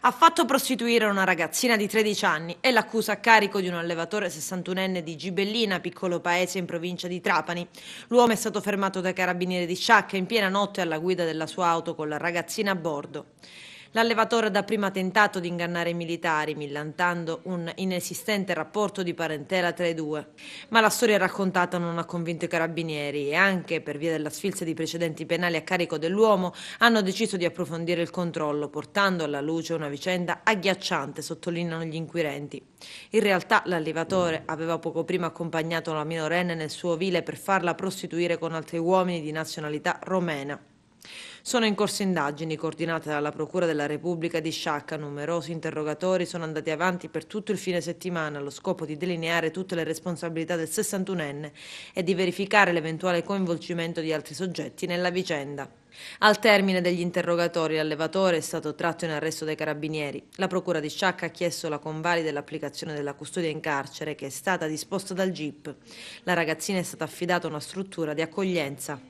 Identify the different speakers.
Speaker 1: ha fatto prostituire una ragazzina di 13 anni e l'accusa a carico di un allevatore 61enne di Gibellina, piccolo paese in provincia di Trapani. L'uomo è stato fermato dai carabinieri di Sciacca in piena notte alla guida della sua auto con la ragazzina a bordo. L'allevatore ha dapprima tentato di ingannare i militari, millantando un inesistente rapporto di parentela tra i due. Ma la storia raccontata non ha convinto i carabinieri e anche per via della sfilza di precedenti penali a carico dell'uomo hanno deciso di approfondire il controllo, portando alla luce una vicenda agghiacciante, sottolineano gli inquirenti. In realtà l'allevatore aveva poco prima accompagnato la minorenne nel suo vile per farla prostituire con altri uomini di nazionalità romena. Sono in corso indagini coordinate dalla Procura della Repubblica di Sciacca. Numerosi interrogatori sono andati avanti per tutto il fine settimana allo scopo di delineare tutte le responsabilità del 61enne e di verificare l'eventuale coinvolgimento di altri soggetti nella vicenda. Al termine degli interrogatori l'allevatore è stato tratto in arresto dai carabinieri. La procura di Sciacca ha chiesto la convalida dell'applicazione della custodia in carcere che è stata disposta dal GIP. La ragazzina è stata affidata a una struttura di accoglienza.